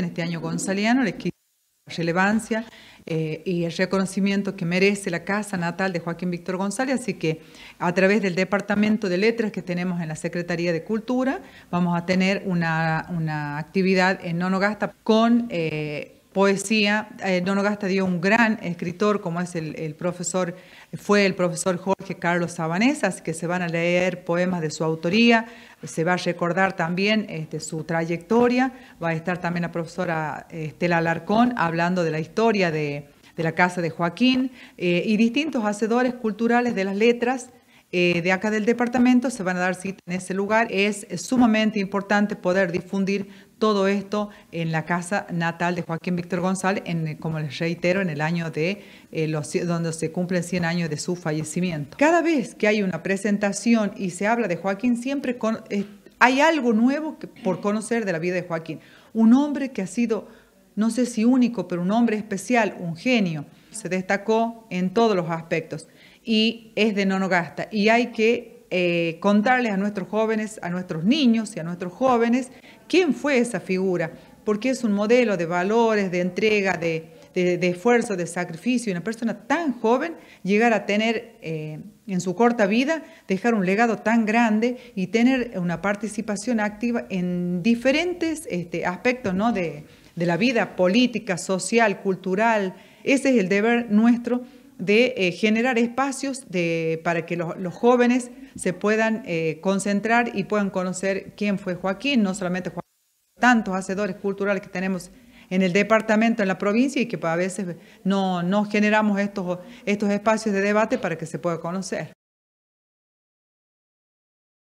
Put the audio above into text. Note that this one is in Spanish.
en este año gonzaliano, les quita la relevancia eh, y el reconocimiento que merece la casa natal de Joaquín Víctor González, así que a través del Departamento de Letras que tenemos en la Secretaría de Cultura, vamos a tener una, actividad en Nonogasta con... Eh, poesía. Eh, Dono Gasta dio un gran escritor, como es el, profesor, fue el profesor Jorge Carlos Sabanesas, que se van a leer poemas de su autoría, se va a recordar también este, su trayectoria, va a estar también la profesora Estela Alarcón hablando de la historia de, la casa de Joaquín eh, y distintos hacedores culturales de las letras eh, de acá del departamento, se van a dar cita en ese lugar. Es sumamente importante poder difundir todo esto en la casa natal de Joaquín Víctor González, como les reitero, en el año de eh, los, donde se cumplen 100 años de su fallecimiento. Cada vez que hay una presentación y se habla de Joaquín, siempre eh, hay algo nuevo por conocer de la vida de Joaquín. Un hombre que ha sido, no sé si único, pero un hombre especial, un genio. Se destacó en todos los aspectos y es de no gasta Y hay que eh, contarles a nuestros jóvenes, a nuestros niños y a nuestros jóvenes quién fue esa figura, porque es un modelo de valores, de entrega, de, esfuerzo, de sacrificio. una persona tan joven llegar a tener eh, en su corta vida, dejar un legado tan grande y tener una participación activa en diferentes este, aspectos ¿no? de, de la vida política, social, cultural. Ese es el deber nuestro de eh, generar espacios de, para que los, jóvenes se puedan eh, concentrar y puedan conocer quién fue Joaquín, no solamente Joaquín, tantos hacedores culturales que tenemos en el departamento, en la provincia y que a veces no, no generamos estos, estos espacios de debate para que se pueda conocer.